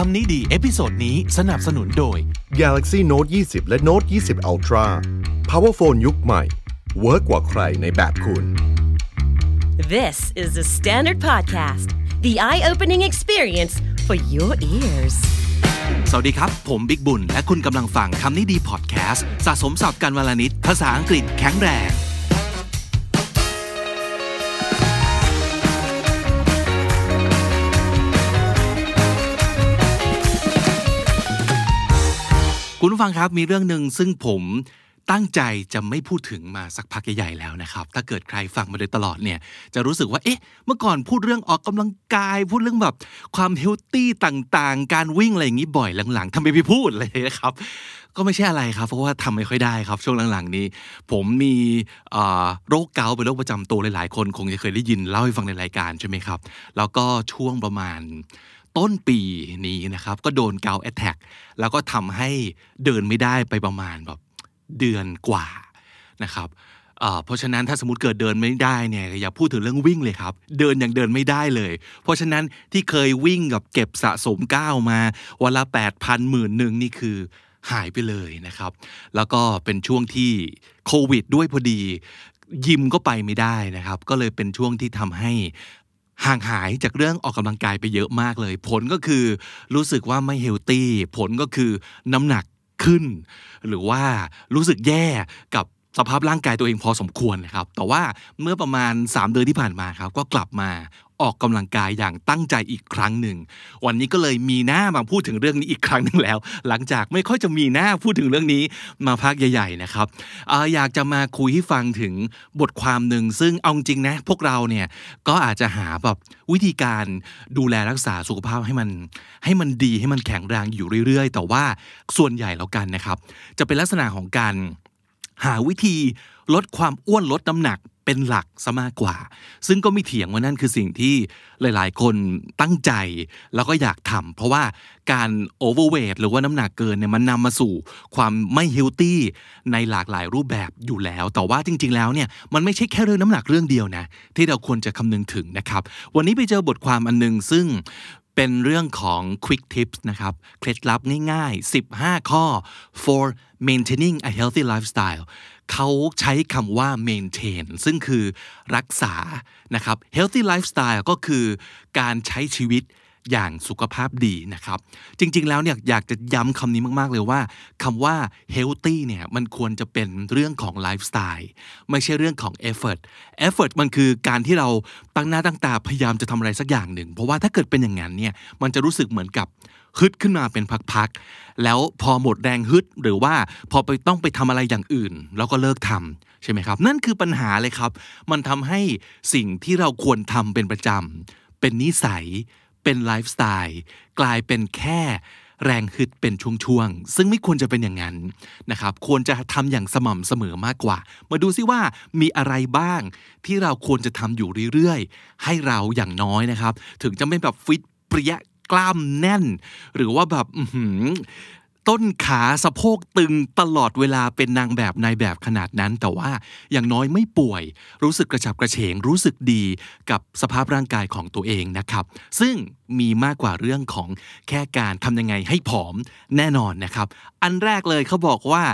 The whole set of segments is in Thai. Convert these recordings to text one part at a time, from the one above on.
คำนี้ดี เอพิโซดนี้สนับสนุนโดย Galaxy Note 20 และ Note 20 Ultra Power Phone ยุคใหม่ เวิร์กกว่าใครในแบบคุณ This is the Standard Podcast the eye-opening experience for your ears สวัสดีครับ ผมบิ๊กบุญ และคุณกำลังฟังคำนี้ดีพอดแคสต์สะสมสอบการวลานิด ภาษาอังกฤษแข็งแรงคุณผู้ฟังครับ มีเรื่องหนึ่งซึ่งผมตั้งใจจะไม่พูดถึงมาสักพักใหญ่ๆ แล้วนะครับ ถ้าเกิดใครฟังมาโดยตลอดเนี่ย จะรู้สึกว่า เอ๊ะ เมื่อก่อนพูดเรื่องออกกำลังกาย พูดเรื่องแบบความเฮลตี้ต่างๆ การวิ่งอะไรอย่างนี้บ่อยหลังๆทำไมไม่พูดเลยนะครับ ก็ไม่ใช่อะไรครับ เพราะว่าทำไม่ค่อยได้ครับ ช่วงหลังๆนี้ ผมมีโรคเกาต์เป็นโรคประจำตัวหลายๆ คนคงจะเคยได้ยินเล่าให้ฟังในรายการใช่ไหมครับแล้วก็ช่วงประมาณต้นปีนี้นะครับก็โดนเกาแอตแทกแล้วก็ทำให้เดินไม่ได้ไปประมาณแบบเดือนกว่านะครับเพราะฉะนั้นถ้าสมมติเกิดเดินไม่ได้เนี่ยอย่าพูดถึงเรื่องวิ่งเลยครับเดินอย่างเดินไม่ได้เลย เพราะฉะนั้นที่เคยวิ่งกับเก็บสะสมก้าวมาวันละ8 0 0พันหมื่นหนึ่งนี่คือหายไปเลยนะครับ แล้วก็เป็นช่วงที่โควิด ด้วยพอดียิมก็ไปไม่ได้นะครับ ก็เลยเป็นช่วงที่ทำให้ห่างหายจากเรื่องออกกำลังกายไปเยอะมากเลย ผลก็คือรู้สึกว่าไม่เฮลตี้ ผลก็คือน้ำหนักขึ้น หรือว่ารู้สึกแย่กับสภาพร่างกายตัวเองพอสมควรนะครับ แต่ว่าเมื่อประมาณ 3 เดือนที่ผ่านมาครับก็กลับมาออกกำลังกายอย่างตั้งใจอีกครั้งหนึ่ง วันนี้ก็เลยมีหน้ามาพูดถึงเรื่องนี้อีกครั้งหนึ่งแล้ว หลังจากไม่ค่อยจะมีหน้าพูดถึงเรื่องนี้มาพักใหญ่ๆนะครับออยากจะมาคุยให้ฟังถึงบทความหนึ่ง ซึ่งเอาจริงนะพวกเราเนี่ยก็อาจจะหาแบบวิธีการดูแลรักษาสุขภาพให้มันให้มันดีให้มันแข็งแรงอยู่เรื่อยๆ แต่ว่าส่วนใหญ่แล้วกันนะครับ จะเป็นลักษณะของการหาวิธีลดความอ้วนลดน้ำหนักเป็นหลักซะมากกว่า ซึ่งก็ไม่เถียงว่านั่นคือสิ่งที่หลาย ๆ คนตั้งใจแล้วก็อยากทำเพราะว่าการโอเวอร์เวทหรือว่าน้ำหนักเกินเนี่ยมันนำมาสู่ความไม่เฮลตี้ ในหลากหลายรูปแบบอยู่แล้ว แต่ว่าจริง ๆ แล้วเนี่ยมันไม่ใช่แค่เรื่องน้ำหนักเรื่องเดียวนะที่เราควรจะคำนึงถึงนะครับวันนี้ไปเจอบทความอันนึงซึ่งเป็นเรื่องของ quick tips นะครับ เคล็ดลับง่ายๆ 15 ข้อ for maintaining a healthy lifestyle เขาใช้คำว่า maintain ซึ่งคือรักษา นะครับ healthy lifestyle ก็คือการใช้ชีวิตอย่างสุขภาพดีนะครับ จริงๆ แล้วเนี่ยอยากจะย้ำคำนี้มากๆ เลยว่าคำว่า healthy เนี่ยมันควรจะเป็นเรื่องของไลฟ์สไตล์ไม่ใช่เรื่องของ effort effort มันคือการที่เราตั้งหน้าตั้งตาพยายามจะทำอะไรสักอย่างหนึ่ง เพราะว่าถ้าเกิดเป็นอย่างนั้นเนี่ยมันจะรู้สึกเหมือนกับฮึดขึ้นมาเป็นพักๆ แล้วพอหมดแรงฮึดหรือว่าพอไปต้องไปทำอะไรอย่างอื่น แล้วก็เลิกทำใช่ไหมครับ นั่นคือปัญหาเลยครับ มันทำให้สิ่งที่เราควรทำเป็นประจำเป็นนิสัยเป็นไลฟ์สไตล์กลายเป็นแค่ แรงหึดเป็นช่วงๆซึ่งไม่ควรจะเป็นอย่างนั้นนะครับ ควรจะทำอย่างสม่ำเสมอมากกว่า มาดูซิว่ามีอะไรบ้าง ที่เราควรจะทำอยู่เรื่อยๆให้เราอย่างน้อยนะครับ ถึงจะไม่แบบฟิตเปรี้ยกล้ามแน่น หรือว่าแบบต้นขาสะโพกตึงตลอดเวลาเป็นนางแบบนายแบบขนาดนั้น แต่ว่าอย่างน้อยไม่ป่วย รู้สึกกระฉับกระเฉงรู้สึกดีกับสภาพร่างกายของตัวเองนะครับ ซึ่งมีมากกว่าเรื่องของแค่การทำยังไงให้ผอมแน่นอนนะครับ อันแรกเลยเขาบอกว่า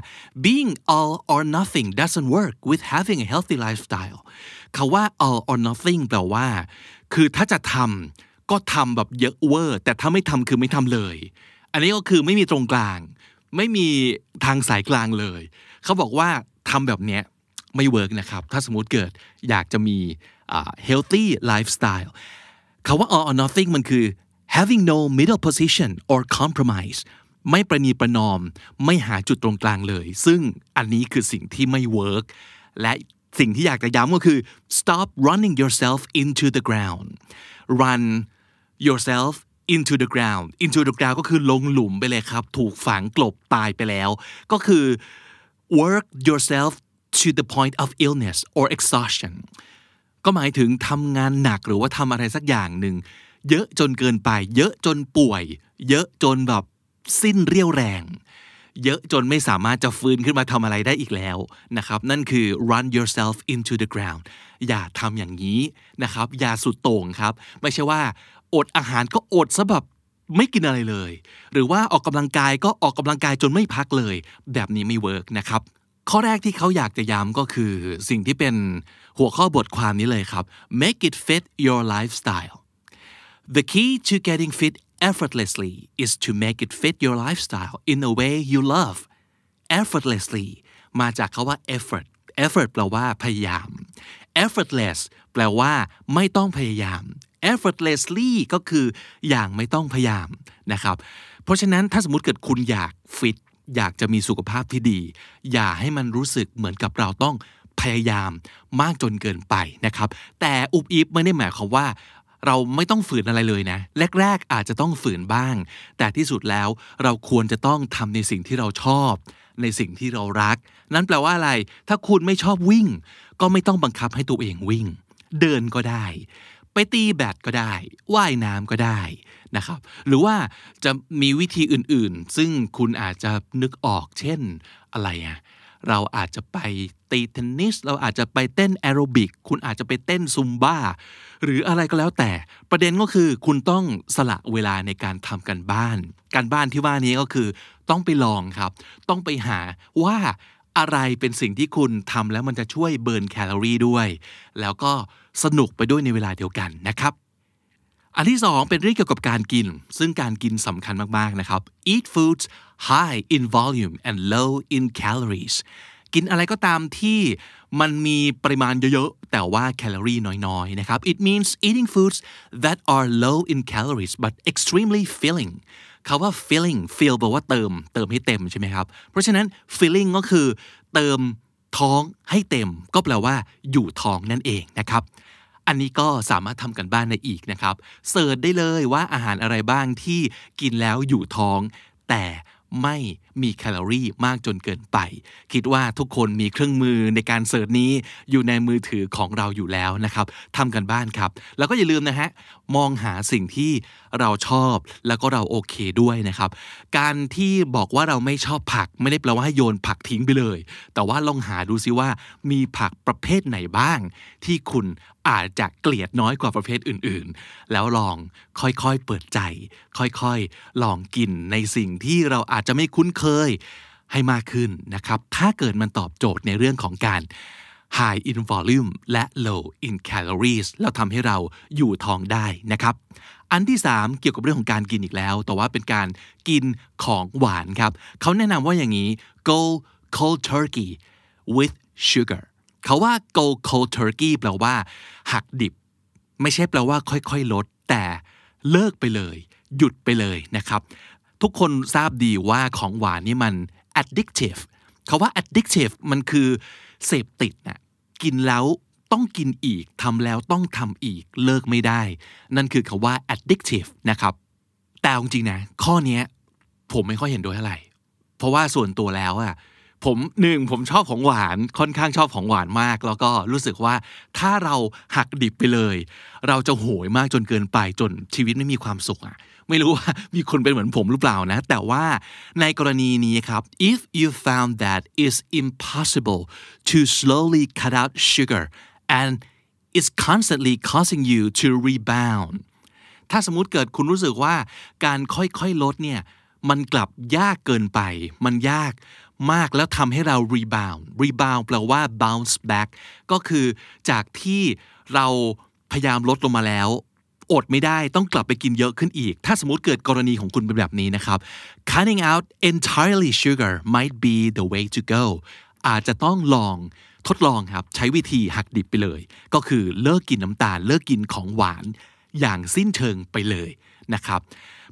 being all or nothing doesn't work with having a healthy lifestyle คาว่า all or nothing แปลว่า คือถ้าจะทำก็ทำแบบเยอะเวอร์แต่ถ้าไม่ทำคือไม่ทำเลยอันนี้ก็คือไม่มีตรงกลาง ไม่มีทางสายกลางเลย เขาบอกว่าทำแบบเนี้ยไม่เวิร์กนะครับถ้าสมมติเกิดอยากจะมี healthy lifestyle คาว่า all or nothing มันคือ having no middle position or compromise ไม่ประนีประนอม ไม่หาจุดตรงกลางเลย ซึ่งอันนี้คือสิ่งที่ไม่เวิร์กและสิ่งที่อยากจะย้ำก็คือ stop running yourself into the ground run yourself into the ground into the ground ก็คือลงหลุมไปเลยครับ ถูกฝังกลบตายไปแล้ว ก็คือ work yourself to the point of illness or exhaustion ก็หมายถึงทำงานหนักหรือว่าทำอะไรสักอย่างหนึ่งเยอะจนเกินไป เยอะจนป่วย เยอะจนแบบสิ้นเรี่ยวแรง เยอะจนไม่สามารถจะฟื้นขึ้นมาทำอะไรได้อีกแล้วนะครับ นั่นคือ run yourself into the ground อย่าทำอย่างนี้นะครับ อย่าสุดโต่งครับ ไม่ใช่ว่าอดอาหารก็อดซะแบบไม่กินอะไรเลย หรือว่าออกกำลังกายก็ออกกำลังกายจนไม่พักเลย แบบนี้ไม่เวิร์กนะครับ ข้อแรกที่เขาอยากจะย้ำก็คือ สิ่งที่เป็นหัวข้อบทความนี้เลยครับ make it fit your lifestyle the key to getting fit effortlessly is to make it fit your lifestyle in a way you love effortlessly มาจากคาว่า effort effort แปลว่าพยายาม effortless แปลว่าไม่ต้องพยายาม effortlessly ก็คืออย่างไม่ต้องพยายามนะครับเพราะฉะนั้นถ้าสมมติเกิดคุณอยากฟิตอยากจะมีสุขภาพที่ดี อย่าให้มันรู้สึกเหมือนกับเราต้องพยายามมากจนเกินไปนะครับแต่อุบอิบไม่ได้หมายความว่า เราไม่ต้องฝืนอะไรเลยนะแรกๆอาจจะต้องฝืนบ้าง แต่ที่สุดแล้วเราควรจะต้องทำในสิ่งที่เราชอบ ในสิ่งที่เรารัก นั้นแปลว่าอะไรถ้าคุณไม่ชอบวิ่ง ก็ไม่ต้องบังคับให้ตัวเองวิ่ง เดินก็ได้ไปตีแบดก็ได้ ว่ายน้ำก็ได้นะครับ หรือว่าจะมีวิธีอื่นๆ ซึ่งคุณอาจจะนึกออก เช่น อะไรอะเราอาจจะไปตีเทนนิส เราอาจจะไปเต้นแอโรบิก คุณอาจจะไปเต้นซุมบ้า หรืออะไรก็แล้วแต่ ประเด็นก็คือคุณต้องสละเวลาในการทำกันบ้าน การบ้านที่ว่านี้ก็คือต้องไปลองครับ ต้องไปหาว่าอะไรเป็นสิ่งที่คุณทำแล้วมันจะช่วยเบิร์นแคลอรี่ด้วย แล้วก็สนุกไปด้วยในเวลาเดียวกันนะครับ อันที่สองเป็นเรื่องเกี่ยวกับการกิน ซึ่งการกินสำคัญมากๆนะครับ eat foods high in volume and low in calories กินอะไรก็ตามที่มันมีปริมาณเยอะๆ แต่ว่าแคลอรี่น้อยๆนะครับ it means eating foods that are low in calories but extremely filling คาว่า filling fill แปลว่าเติม เติมให้เต็มใช่ไหมครับ เพราะฉะนั้น filling ก็คือ เติมท้องให้เต็ม ก็แปลว่า อยู่ท้องนั่นเองนะครับ อันนี้ก็สามารถทำกันบ้านในอีกนะครับ เสิร์ชได้เลยว่าอาหารอะไรบ้างที่กินแล้วอยู่ท้อง แต่ไม่มีแคลอรี่มากจนเกินไป คิดว่าทุกคนมีเครื่องมือในการเสิร์ชนี้อยู่ในมือถือของเราอยู่แล้วนะครับทำกันบ้านครับ แล้วก็อย่าลืมนะฮะ มองหาสิ่งที่เราชอบแล้วก็เราโอเคด้วยนะครับ การที่บอกว่าเราไม่ชอบผัก ไม่ได้แปลว่าให้โยนผักทิ้งไปเลย แต่ว่าลองหาดูซิว่ามีผักประเภทไหนบ้าง ที่คุณอาจจะเกลียดน้อยกว่าประเภทอื่น ๆ แล้วลองค่อยๆเปิดใจ ค่อยๆลองกินในสิ่งที่เราอาจจจะไม่คุ้นเคยให้มากขึ้นนะครับ ถ้าเกิดมันตอบโจทย์ในเรื่องของการ high in volume และ low in calories แล้วทำให้เราอยู่ท้องได้นะครับ อันที่ 3 เกี่ยวกับเรื่องของการกินอีกแล้ว แต่ว่าเป็นการกินของหวานครับ เขาแนะนำว่าอย่างนี้ go cold turkey with sugar เขาว่า go cold turkey แปลว่า หักดิบ ไม่ใช่แปลว่าค่อย ๆลดแต่เลิกไปเลย หยุดไปเลยนะครับทุกคนทราบดีว่าของหวานนี่มัน addictive คาว่า addictive มันคือเสพติดนะกินแล้วต้องกินอีก ทำแล้วต้องทำอีก เลิกไม่ได้ นั่นคือคาว่า addictive นะครับ แต่จริงๆ นะ ข้อนี้ผมไม่ค่อยเห็นด้วยเท่าไหร่เพราะว่าส่วนตัวแล้วอะผมหนึ่งผมชอบของหวานค่อนข้างชอบของหวานมากแล้วก็รู้สึกว่าถ้าเราหักดิบไปเลย เราจะโหยมากจนเกินไปจนชีวิตไม่มีความสุขอ่ะไม่รู้ว่ามีคนเป็นเหมือนผมหรือเปล่านะแต่ว่าในกรณีนี้ครับ if you found that it's impossible to slowly cut out sugar and it's constantly causing you to rebound ถ้าสมมติเกิดคุณรู้สึกว่าการค่อยๆลดเนี่ยมันกลับยากเกินไป มันยากมากแล้วทำให้เรา rebound rebound แปลว่า bounce back ก็คือจากที่เราพยายามลดลงมาแล้วอดไม่ได้ต้องกลับไปกินเยอะขึ้นอีก ถ้าสมมติเกิดกรณีของคุณเป็นแบบนี้นะครับ cutting out entirely sugar might be the way to go อาจจะต้องลองทดลองครับใช้วิธีหักดิบไปเลย ก็คือเลิกกินน้ำตาลเลิกกินของหวานอย่างสิ้นเชิงไปเลยนะครับ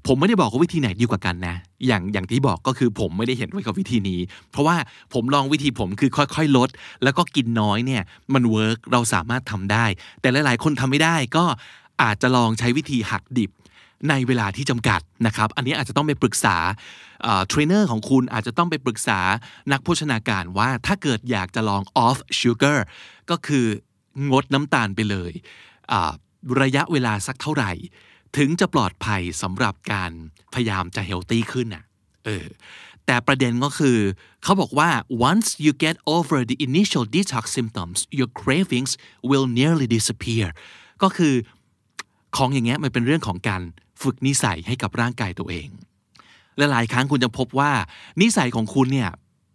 ผมไม่ได้บอกว่าวิธีไหนดีกว่ากันนะ อย่างอย่างที่บอกก็คือผมไม่ได้เห็นไว้กับวิธีนี้ เพราะว่าผมลองวิธีผมคือค่อยๆลด แล้วก็กินน้อยเนี่ยมันเวิร์กเราสามารถทำได้ แต่หลาย ๆ คนทำไม่ได้ก็อาจจะลองใช้วิธีหักดิบ ในเวลาที่จำกัดนะครับ อันนี้อาจจะต้องไปปรึกษาเทรนเนอร์ของคุณอาจจะต้องไปปรึกษานักโภชนาการว่าถ้าเกิดอยากจะลอง off sugar ก็คืองดน้ำตาลไปเลยระยะเวลาสักเท่าไหร่ถึงจะปลอดภัยสำหรับการพยายามจะเฮลตี้ขึ้นอ่ะ เออ แต่ประเด็นก็คือเขาบอกว่า once you get over the initial detox symptoms your cravings will nearly disappear ก็คือของอย่างเงี้ยมันเป็นเรื่องของการฝึกนิสัยให้กับร่างกายตัวเองและหลายครั้งคุณจะพบว่า นิสัยของคุณเนี่ย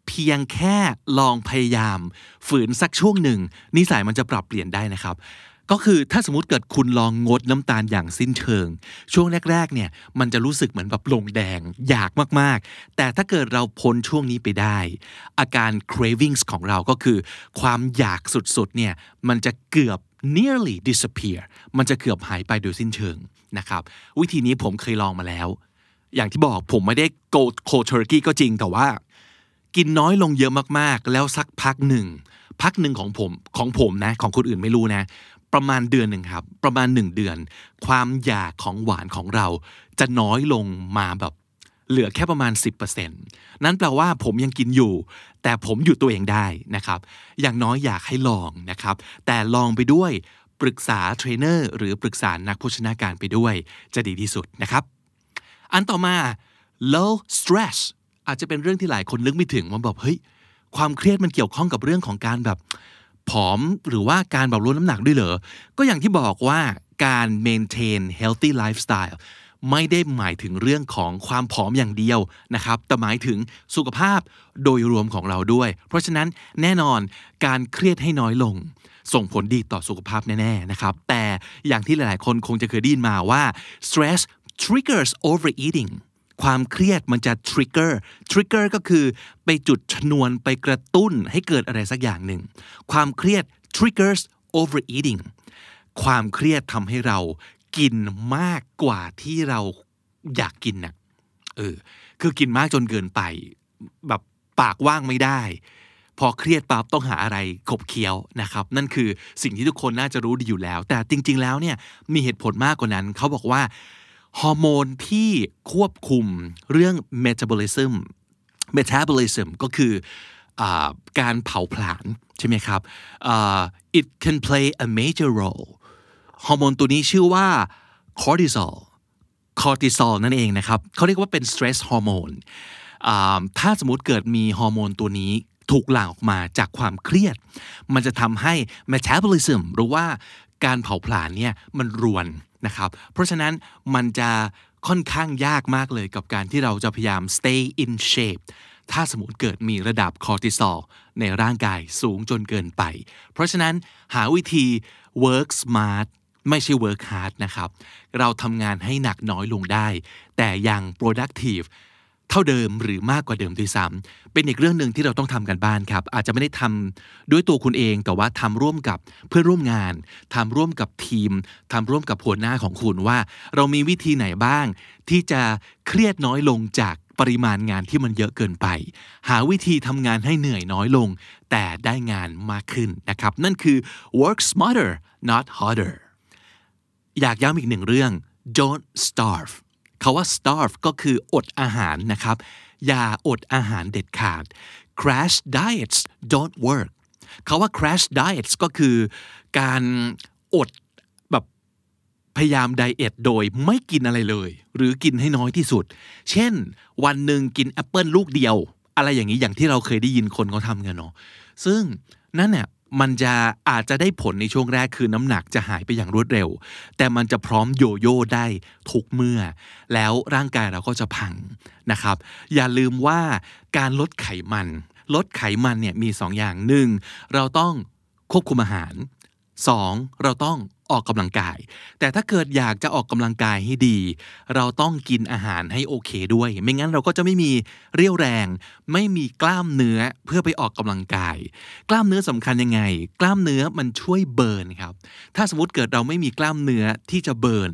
เพียงแค่ลองพยายาม ฝืนสักช่วงหนึ่งนิสัยมันจะปรับเปลี่ยนได้นะครับก็คือถ้าสมมติเกิดคุณลองงดน้ำตาลอย่างสิ้นเชิง ช่วงแรกๆเนี่ยมันจะรู้สึกเหมือนแบบลงแดงอยากมากๆ แต่ถ้าเกิดเราพ้นช่วงนี้ไปได้ อาการ cravings ของเราก็คือ ความอยากสุดๆเนี่ยมันจะเกือบ nearly disappear มันจะเกือบหายไปโดยสิ้นเชิงนะครับ วิธีนี้ผมเคยลองมาแล้วอย่างที่บอกผมไม่ได้ go cold turkey ก็จริงแต่ว่า กินน้อยลงเยอะมากๆ แล้วสักพักหนึ่งพักหนึ่งของผมของผมนะของคนอื่นไม่รู้นะประมาณเดือนหนึ่งครับประมาณหนึ่งเดือน ความอยากของหวานของเรา จะน้อยลงมาแบบ เหลือแค่ประมาณ 10%นั่นแปลว่าผมยังกินอยู่ แต่ผมหยุดตัวเองได้นะครับ อย่างน้อยอยากให้ลองนะครับ แต่ลองไปด้วยปรึกษาเทรนเนอร์ หรือปรึกษานักโภชนาการไปด้วย จะดีที่สุดนะครับ อันต่อมา low stress อาจจะเป็นเรื่องที่หลายคนนึกไม่ถึงว่าแบบเฮ้ยความเครียดมันเกี่ยวข้องกับเรื่องของการแบบผอมหรือว่าการบบบลดน้ำหนักด้วยเหรอ ก็อย่างที่บอกว่าการ maintain healthy lifestyle ไม่ได้หมายถึงเรื่องของความผอมอย่างเดียวนะครับ แต่หมายถึงสุขภาพโดยรวมของเราด้วย เพราะฉะนั้นแน่นอนการเครียดให้น้อยลง ส่งผลดีต่อสุขภาพแน่ๆนะครับ แต่อย่างที่หลายๆ คนคงจะเคยได้ยินมาว่า stress triggers overeating ความเครียดมันจะเกอร์ ทริกเกอร์ก็คือไปจุดชนวนไปกระตุ้นให้เกิดอะไรสักอย่างหนึ่ง ความเครียด triggers overeating ความเครียดทำให้เรากินมากกว่าที่เราอยากกินนะ่ะเออ คือกินมากจนเกินไป แบบปากว่างไม่ได้ พอเครียดปั๊บต้องหาอะไร ขบเคี้ยวนะครับ นั่นคือสิ่งที่ทุกคนน่าจะรู้ดีอยู่แล้ว แต่จริง ๆ แล้วเนี่ยมีเหตุผลมากกว่านั้น เขาบอกว่าฮอร์โมนที่ควบคุมเรื่องเมตาบอลิซึม เมตาบอลิซึมก็คือการเผาผลาญใช่ไหมครับ it can play a major role ฮอร์โมนตัวนี้ชื่อว่าคอร์ติซอลคอร์ติซอลนั่นเองนะครับเขาเรียกว่าเป็น stress ฮอร์โมนถ้าสมมติเกิดมีฮอร์โมนตัวนี้ถูกหลั่งออกมาจากความเครียด มันจะทำให้เมตาบอลิซึมหรือว่าการเผาผลาญเนี่ยมันรวนนะครับเพราะฉะนั้นมันจะค่อนข้างยากมากเลยกับการที่เราจะพยายาม stay in shape ถ้าสมมติเกิดมีระดับคอร์ติซอล ในร่างกายสูงจนเกินไป เพราะฉะนั้นหาวิธี work smart ไม่ใช่ work hard นะครับ เราทำงานให้หนักน้อยลงได้ แต่ยัง productive เท่าเดิมหรือมากกว่าเดิมด้วยซ้ำเป็นอีกเรื่องหนึ่งที่เราต้องทำกันบ้านครับ อาจจะไม่ได้ทำด้วยตัวคุณเอง แต่ว่าทำร่วมกับเพื่อนร่วมงานทำร่วมกับทีมทำร่วมกับหัวหน้าของคุณว่า เรามีวิธีไหนบ้าง ที่จะเครียดน้อยลงจากปริมาณงานที่มันเยอะเกินไป หาวิธีทำงานให้เหนื่อยน้อยลง แต่ได้งานมากขึ้นนะครับ นั่นคือ work smarter not harder อยากย้ำอีกหนึ่งเรื่อง don't starve คาว่า starve ก็คืออดอาหารนะครับ อย่าอดอาหารเด็ดขาด crash diets don't work คาว่า crash diets ก็คือการอดแบบพยายามไดเอทโดยไม่กินอะไรเลย หรือกินให้น้อยที่สุด เช่น วันหนึ่งกินแอปเปิลลูกเดียว อะไรอย่างนี้ อย่างที่เราเคยได้ยินคนเขาทำกันเนาะซึ่งนั่นเนี่ยมันจะอาจจะได้ผลในช่วงแรกคือน้ำหนักจะหายไปอย่างรวดเร็ว แต่มันจะพร้อมโยโย่ได้ทุกเมื่อ แล้วร่างกายเราก็จะพังนะครับ อย่าลืมว่าการลดไขมัน ลดไขมันเนี่ยมี2ออย่างหนึ่งเราต้องควบคุมอาหาร 2. เราต้องออกกำลังกาย แต่ถ้าเกิดอยากจะออกกำลังกายให้ดี เราต้องกินอาหารให้โอเคด้วย ไม่งั้นเราก็จะไม่มีเรี่ยวแรง ไม่มีกล้ามเนื้อเพื่อไปออกกำลังกาย กล้ามเนื้อสำคัญยังไง กล้ามเนื้อมันช่วยเบิร์นครับ ถ้าสมมติเกิดเราไม่มีกล้ามเนื้อที่จะเบิร์น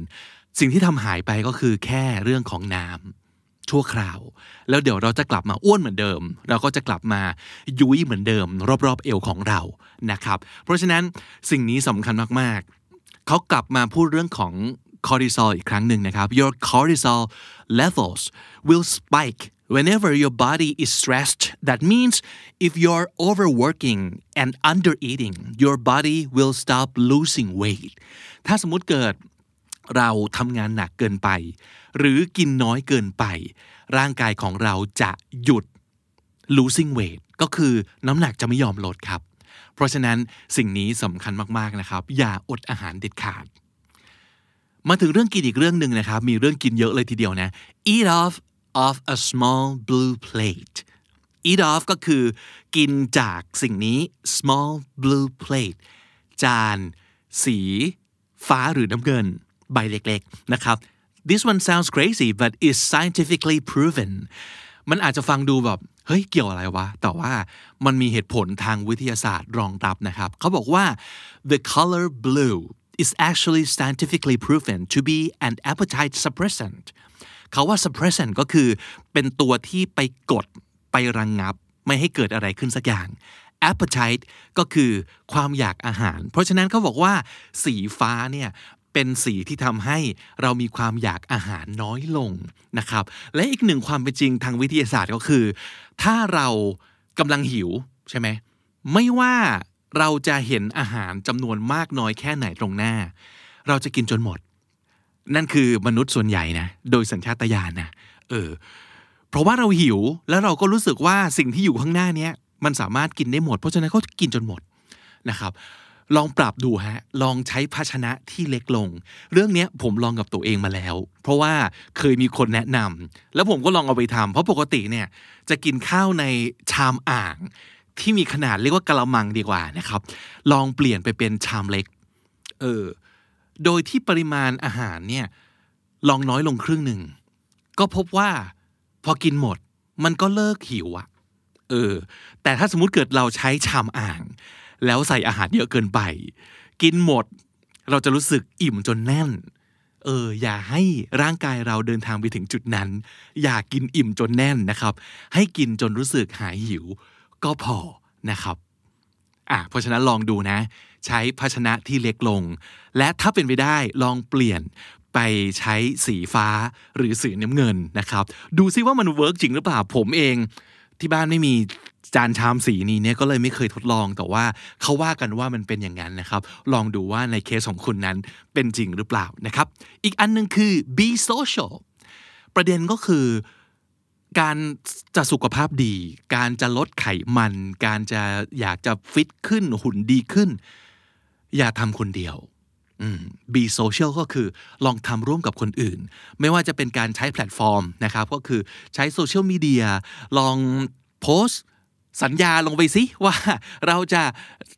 สิ่งที่ทำหายไปก็คือแค่เรื่องของน้ำชั่วคราวแล้วเดี๋ยวเราจะกลับมาอ้วนเหมือนเดิม เราก็จะกลับมายุ้ยเหมือนเดิมรอบๆเอวของเรานะครับเพราะฉะนั้นสิ่งนี้สำคัญมาก ๆเขากลับมาพูดเรื่องของคอร์ติซอลอีกครั้งหนึ่งนะครับ your cortisol levels will spike whenever your body is stressed that means if you're overworking and under eating your body will stop losing weight ถ้าสมมุติเกิดเราทำงานหนักเกินไปหรือกินน้อยเกินไป ร่างกายของเราจะหยุด losing weight ก็คือน้ำหนักจะไม่ยอมลดครับ เพราะฉะนั้นสิ่งนี้สำคัญมากๆนะครับ อย่าอดอาหารเด็ดขาด มาถึงเรื่องกินอีกเรื่องหนึ่งนะครับ มีเรื่องกินเยอะเลยทีเดียวนะ eat off of a small blue plate eat off ก็คือกินจากสิ่งนี้ small blue plate จาน สี ฟ้าหรือน้ำเงินใบเล็กๆ นะครับ this one sounds crazy but is scientifically proven มันอาจจะฟังดูแบบ เฮ้ย เกี่ยวอะไรวะ แต่ว่า มันมีเหตุผลทางวิทยาศาสตร์รองรับนะครับ เขาบอกว่า the color blue is actually scientifically proven to be an appetite suppressant เขาว่า suppressant ก็คือ เป็นตัวที่ไปกด ไประงงับ ไม่ให้เกิดอะไรขึ้นสักอย่าง appetite ก็คือ ความอยากอาหาร เพราะฉะนั้นเขาบอกว่า สีฟ้าเนี่ยเป็นสีที่ทำให้เรามีความอยากอาหารน้อยลงนะครับ และอีกหนึ่งความเป็นจริงทางวิทยาศาสตร์ก็คือ ถ้าเรากำลังหิวใช่ไหมไม่ว่าเราจะเห็นอาหารจำนวนมากน้อยแค่ไหนตรงหน้า เราจะกินจนหมด นั่นคือมนุษย์ส่วนใหญ่นะโดยสัญชาตญาณนะเออเพราะว่าเราหิวแล้วเราก็รู้สึกว่าสิ่งที่อยู่ข้างหน้านี้มันสามารถกินได้หมด เพราะฉะนั้นก็กินจนหมดนะครับลองปรับดูฮะ ลองใช้ภาชนะที่เล็กลง เรื่องนี้ผมลองกับตัวเองมาแล้ว เพราะว่าเคยมีคนแนะนำ แล้วผมก็ลองเอาไปทำ เพราะปกติเนี่ย จะกินข้าวในชามอ่าง ที่มีขนาดเรียกว่ากะละมังดีกว่านะครับ ลองเปลี่ยนไปเป็นชามเล็ก เออ โดยที่ปริมาณอาหารเนี่ยลองน้อยลงครึ่งหนึ่ง ก็พบว่า พอกินหมดมันก็เลิกหิวอะเออ แต่ถ้าสมมติเกิดเราใช้ชามอ่างแล้วใส่อาหารเยอะเกินไป กินหมดเราจะรู้สึกอิ่มจนแน่น เออ อย่าให้ร่างกายเราเดินทางไปถึงจุดนั้น อย่ากินอิ่มจนแน่นนะครับ ให้กินจนรู้สึกหายหิว ก็พอนะครับอ่ะเพราะฉะนั้นลองดูนะ ใช้ภาชนะที่เล็กลง และถ้าเป็นไปได้ลองเปลี่ยนไปใช้สีฟ้าหรือสีน้ำเงินนะครับ ดูซิว่ามันเวิร์กจริงหรือเปล่าผมเองที่บ้านไม่มีจานชามสีนี้เนี่ยก็เลยไม่เคยทดลองแต่ว่าเขาว่ากันว่ามันเป็นอย่างนั้นนะครับ ลองดูว่าในเคสของคุณนั้นเป็นจริงหรือเปล่านะครับ อีกอันนึงคือ be social ประเด็นก็คือ การจะสุขภาพดี การจะลดไขมัน การจะอยากจะฟิตขึ้นหุ่นดีขึ้น อย่าทำคนเดียว be social ก็คือลองทำร่วมกับคนอื่น ไม่ว่าจะเป็นการใช้แพลตฟอร์มนะครับ ก็คือใช้โซเชียลมีเดียลองโพสต์สัญญาลงไปสิ ว่าเราจะ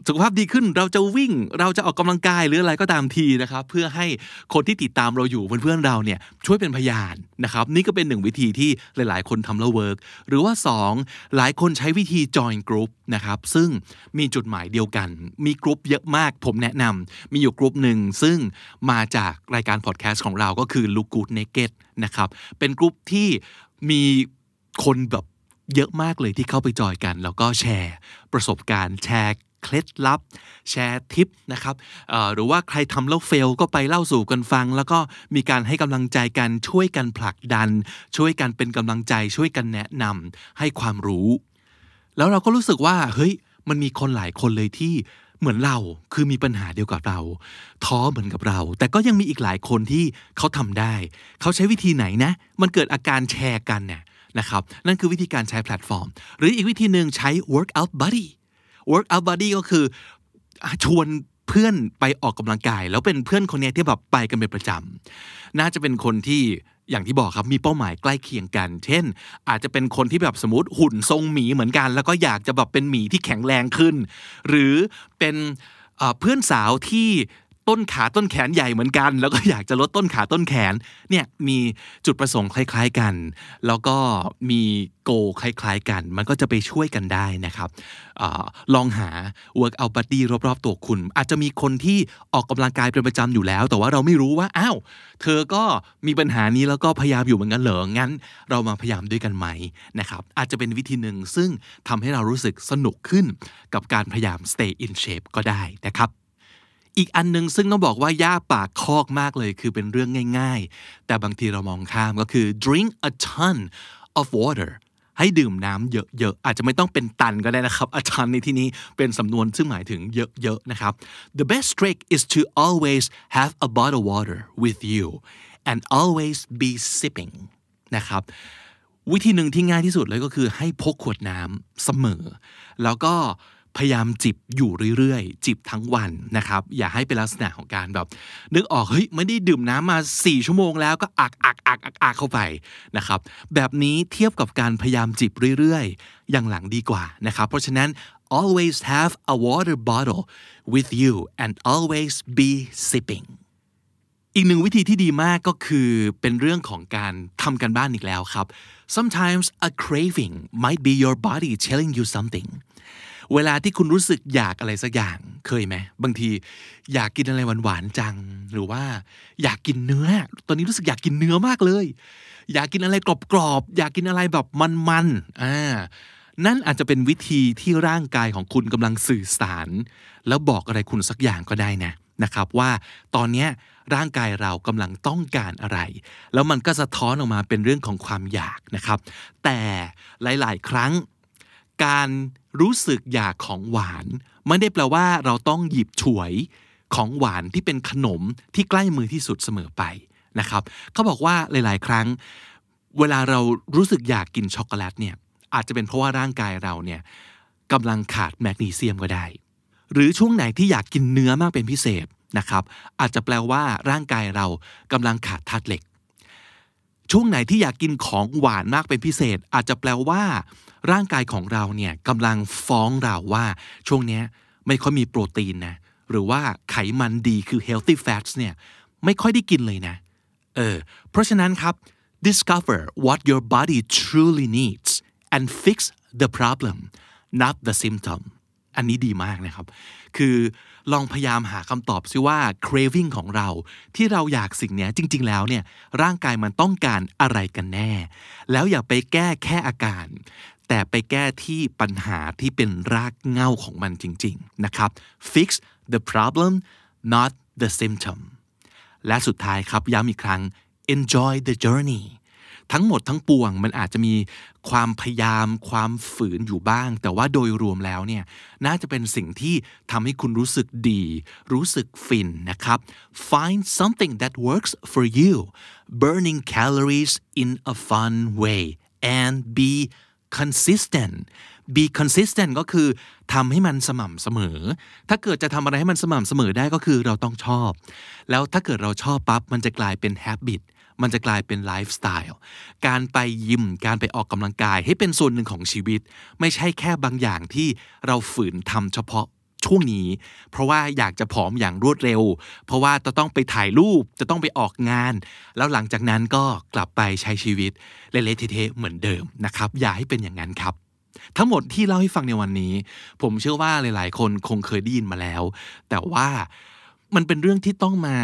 สุขภาพดีขึ้น เราจะวิ่งเราจะออกกำลังกาย หรืออะไรก็ตามทีนะครับ เพื่อให้คนที่ติดตามเราอยู่ เพื่อนนเราเนี่ย ช่วยเป็นพยานนะครับ นี่ก็เป็นหนึ่งวิธีที่หลาย ๆ คนทำแล้วเวิร์กหรือว่า2หลายคนใช้วิธี join group นะครับ ซึ่งมีจุดหมายเดียวกัน มีกรุ๊ป เยอะมาก ผมแนะนำมีอยู่กรุ๊ปหนึ่งซึ่งมาจากรายการพอดแคสต์ของเราก็คือ Look Good Naked นะครับเป็นกรุ๊ปที่มีคนแบบเยอะมากเลยที่เข้าไปจอยกัน แล้วก็แชร์ ประสบการณ์แชร์เคล็ดลับแชร์ทิปนะครับหรือว่าใครทำแล้วเฟลก็ไปเล่าสู่กันฟัง แล้วก็มีการให้กำลังใจกันช่วยกันผลักดัน ช่วยกันเป็นกำลังใจช่วยกันแนะนำให้ความรู้ แล้วเราก็รู้สึกว่าเฮ้ยมันมีคนหลายคนเลยที่เหมือนเรา คือมีปัญหาเดียวกับเรา ท้อเหมือนกับเรา แต่ก็ยังมีอีกหลายคนที่เขาทำได้เขาใช้วิธีไหนนะ มันเกิดอาการแชร์กันเนี่ยนะครับนั่นคือวิธีการใช้แพลตฟอร์ม หรืออีกวิธีหนึ่งใช้ workout buddy workout buddy ก็คือชวนเพื่อนไปออกกำลังกาย แล้วเป็นเพื่อนคนนี้ที่แบบไปกันเป็นประจำ น่าจะเป็นคนที่อย่างที่บอกครับมีเป้าหมายใกล้เคียงกัน เช่น อาจจะเป็นคนที่แบบสมมติหุ่นทรงหมีเหมือนกันแล้วก็อยากจะแบบเป็นหมีที่แข็งแรงขึ้น หรือเป็นเพื่อนสาวที่ต้นขาต้นแขนใหญ่เหมือนกัน แล้วก็อยากจะลดต้นขาต้นแขนเนี่ยมีจุดประสงค์คล้าย ๆกัน แล้วก็มีโกคล้าย ๆ กัน มันก็จะไปช่วยกันได้นะครับอลองหา workout buddy รอบๆ ตัวคุณ อาจจะมีคนที่ออกกำลังกายเป็นประจำอยู่แล้ว แต่ว่าเราไม่รู้ว่า อ้าว เธอก็มีปัญหานี้แล้วก็พยายามอยู่เหมือนกันเหรองั้น เรามาพยายามด้วยกันไหมนะครับ อาจจะเป็นวิธีหนึ่งซึ่งทำให้เรารู้สึกสนุกขึ้นกับการพยายาม stay in shape ก็ได้นะครับอีกอันนึงซึ่งต้องบอกว่าย่าปากคอกมากเลยคือเป็นเรื่องง่าย ๆ แต่บางทีเรามองข้ามก็คือ drink a ton of water ให้ดื่มน้ำเยอะๆ อาจจะไม่ต้องเป็นตันก็ได้นะครับ a ton ในที่นี้เป็นสำนวน ซึ่งหมายถึงเยอะๆ นะครับ the best trick is to always have a bottle of water with you and always be sipping นะครับ วิธีหนึ่งที่ง่ายที่สุดเลยก็คือให้พกขวดน้ำเสมอ แล้วก็พยายามจิบอยู่เรื่อย ๆ จิบทั้งวันนะครับอย่าให้เป็นลักษณะของการแบบนึกออกเฮ้ย ไม่ได้ดื่มน้ำมา 4 ชั่วโมงแล้วก็อักอักอักอักอักเข้าไปนะครับแบบนี้เทียบกับการพยายามจิบเรื่อยๆอย่างหลังดีกว่านะครับเพราะฉะนั้น always have a water bottle with you and always be sipping อีกหนึ่งวิธีที่ดีมากก็คือเป็นเรื่องของการทำกันบ้านอีกแล้วครับ sometimes a craving might be your body telling you something เวลาที่คุณรู้สึกอยากอะไรสักอย่าง เคยไหมบางทีอยากกินอะไรหวานๆจัง หรือว่า อยากกินเนื้อ ตอนนี้รู้สึกอยากกินเนื้อมากเลย อยากกินอะไรกรอบๆ อยากกินอะไรแบบมันๆ อ่า นั่นอาจจะเป็นวิธีที่ร่างกายของคุณกำลังสื่อสาร แล้วบอกอะไรคุณสักอย่างก็ได้นะ นะครับ ว่าตอนนี้ร่างกายเรากำลังต้องการอะไร แล้วมันก็สะท้อนออกมาเป็นเรื่องของความอยากนะครับ แต่หลายๆ ครั้งการรู้สึกอยากของหวานไม่ได้แปลว่าเราต้องหยิบฉวยของหวานที่เป็นขนมที่ใกล้มือที่สุดเสมอไปนะครับ เขาบอกว่าหลายๆครั้ง เวลาเรารู้สึกอยากกินช็อกโกแลตเนี่ยอาจจะเป็นเพราะว่าร่างกายเราเนี่ยกำลังขาดแมกนีเซียมก็ได้ หรือช่วงไหนที่อยากกินเนื้อมากเป็นพิเศษนะครับ อาจจะแปลว่าร่างกายเรากำลังขาดธาตุเหล็ก ช่วงไหนที่อยากกินของหวานมากเป็นพิเศษ อาจจะแปลว่าร่างกายของเราเนี่ยกำลังฟ้องเราว่า ช่วงนี้ไม่ค่อยมีโปรตีนนะหรือว่าไขมันดีคือ healthy fats เนี่ยไม่ค่อยได้กินเลยนะเออเพราะฉะนั้นครับ discover what your body truly needs and fix the problem not the symptom อันนี้ดีมากนะครับคือลองพยายามหาคำตอบซิว่า craving ของเราที่เราอยากสิ่งนี้จริง ๆ แล้วเนี่ยร่างกายมันต้องการอะไรกันแน่ แล้วอย่าไปแก้แค่อาการแต่ไปแก้ที่ปัญหาที่เป็นรากเง้าของมันจริงๆนะครับ fix the problem not the symptom และสุดท้ายครับย้ำอีกครั้ง enjoy the journey ทั้งหมดทั้งปวงมันอาจจะมีความพยายามความฝืนอยู่บ้าง แต่ว่าโดยรวมแล้วเนี่ยน่าจะเป็นสิ่งที่ทำให้คุณรู้สึกดี รู้สึกฟินนะครับ find something that works for you burning calories in a fun way and be consistent be consistent ก็คือทำให้มันสม่ำเสมอ ถ้าเกิดจะทำอะไรให้มันสม่ำเสมอได้ก็คือเราต้องชอบ แล้วถ้าเกิดเราชอบปั๊บมันจะกลายเป็น habit มันจะกลายเป็นไลฟ์สไตล์การไปยิม การไปออกกำลังกายให้เป็นส่วนหนึ่งของชีวิต ไม่ใช่แค่บางอย่างที่เราฝืนทำเฉพาะช่วงนี้เพราะว่าอยากจะผอมอย่างรวดเร็ว เพราะว่าจะต้องไปถ่ายรูปจะต้องไปออกงานแล้วหลังจากนั้นก็กลับไปใช้ชีวิตเละเทะเหมือนเดิมนะครับอย่าให้เป็นอย่างนั้นครับ ทั้งหมดที่เล่าให้ฟังในวันนี้ ผมเชื่อว่าหลาย ๆ คนคงเคยได้ยินมาแล้ว แต่ว่ามันเป็นเรื่องที่ต้องมา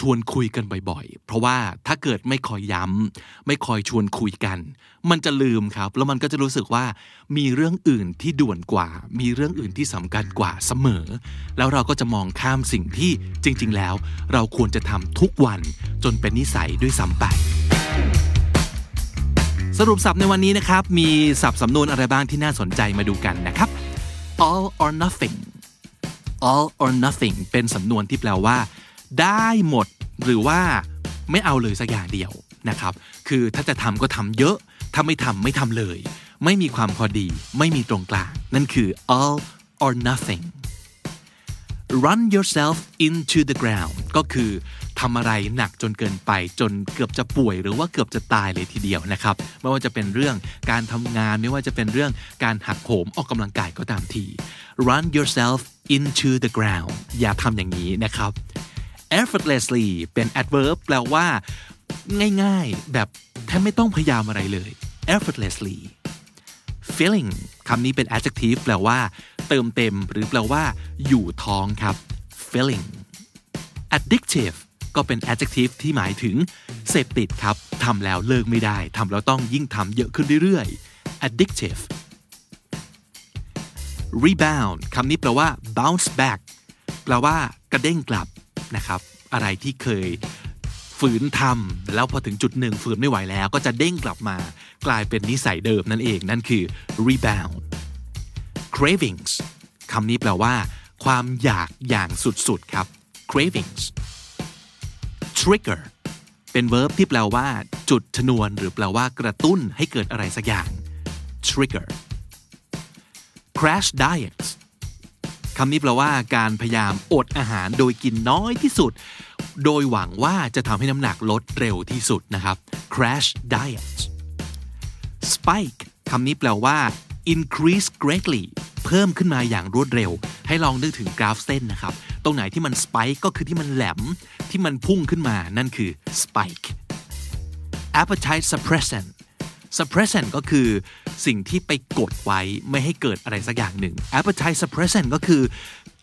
ชวนคุยกันบ่อยๆ เพราะว่าถ้าเกิดไม่คอยย้ำ ไม่คอยชวนคุยกัน มันจะลืมครับแล้วมันก็จะรู้สึกว่ามีเรื่องอื่นที่ด่วนกว่า มีเรื่องอื่นที่สำคัญกว่าเสมอ แล้วเราก็จะมองข้ามสิ่งที่จริงๆแล้ว เราควรจะทำทุกวันจนเป็นนิสัยด้วยซ้ำไปสรุปสับในวันนี้นะครับ มีสับสำนวนอะไรบ้างที่น่าสนใจมาดูกันนะครับ all or nothing all or nothing เป็นสำนวนที่แปลว่าได้หมดหรือว่าไม่เอาเลยสักอย่างเดียวนะครับ คือถ้าจะทำก็ทำเยอะถ้าไม่ทำไม่ทำเลย ไม่มีความพอดีไม่มีตรงกลางนั่นคือ all or nothing run yourself into the ground ก็คือทำอะไรหนักจนเกินไป จนเกือบจะป่วย หรือว่าเกือบจะตายเลยทีเดียวนะครับ ไม่ว่าจะเป็นเรื่องการทำงานไม่ว่าจะเป็นเรื่องการหักโหมออกกำลังกายก็ตามที run yourself into the ground อย่าทำอย่างนี้นะครับ effortlessly เป็น adverb แปลว่า ง่ายๆ แบบแทบไม่ต้องพยายามอะไรเลย effortlessly filling คำนี้เป็น adjective แปลว่า เติมเต็มหรือแปลว่า อยู่ท้องครับ filling addictive ก็เป็น adjective ที่หมายถึง เสพติดครับ ทำแล้วเลิกไม่ได้ ทำแล้วต้องยิ่งทำเยอะขึ้นเรื่อยๆ addictive rebound คำนี้แปลว่า bounce back แปลว่ากระเด้งกลับนะครับอะไรที่เคยฝืนทำแล้วพอถึงจุดหนึ่งฝืนไม่ไหวแล้วก็จะเด้งกลับมา กลายเป็นนิสัยเดิมนั่นเองนั่นคือ rebound cravings คำนี้แปลว่าความอยากอย่างสุดๆครับ cravings trigger เป็น verb ที่แปลว่าจุดชนวน หรือแปลว่ากระตุ้นให้เกิดอะไรสักอย่าง trigger crash diets คำนี้แปลว่าการพยายามอดอาหารโดยกินน้อยที่สุด โดยหวังว่าจะทำให้น้ำหนักลดเร็วที่สุดนะครับ crash diet spike คำนี้แปลว่า increase greatly เพิ่มขึ้นมาอย่างรวดเร็ว ให้ลองนึกถึงกราฟเส้นนะครับ ตรงไหนที่มัน spike ก็คือที่มันแหลม ที่มันพุ่งขึ้นมา นั่นคือ spike appetite suppressant suppressant ก็คือสิ่งที่ไปกดไว้ไม่ให้เกิดอะไรสักอย่างหนึ่ง appetite suppressant ก็คือ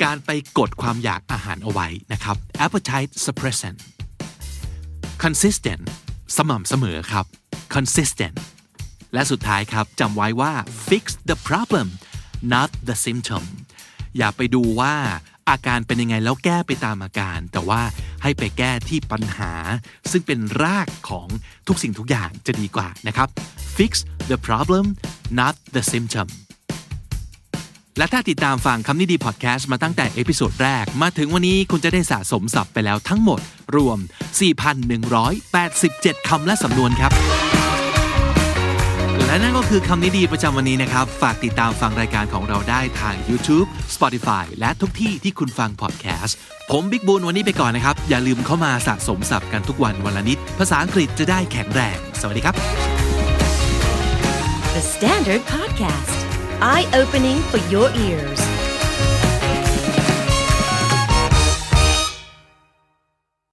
การไปกดความอยากอาหารเอาไว้นะครับ appetite suppressant consistent สม่ำเสมอครับ consistent และสุดท้ายครับจำไว้ว่า fix the problem not the symptom อย่าไปดูว่าอาการเป็นยังไงแล้วแก้ไปตามอาการ แต่ว่าให้ไปแก้ที่ปัญหา ซึ่งเป็นรากของทุกสิ่งทุกอย่างจะดีกว่านะครับ fix the problem not the symptom และถ้าติดตามฟังคำนี้ดี พอดแคสต์ มาตั้งแต่ เอพิโซดแรกมาถึงวันนี้คุณจะได้สะสมศัพท์ไปแล้วทั้งหมด รวม 4,187 คำและสำนวนครับ และนั่นก็คือคำนี้ดีประจำวันนี้นะครับ ฝากติดตามฟังรายการของเราได้ทาง YouTube Spotify และทุกที่ที่คุณฟังพอดแคสต์ ผมบิ๊กบูลวันนี้ไปก่อนนะครับ อย่าลืมเข้ามาสะสมศัพท์กันทุกวันวันละนิด ภาษาอังกฤษจะได้แข็งแรง สวัสดีครับ The Standard Podcast, eye opening for your ears.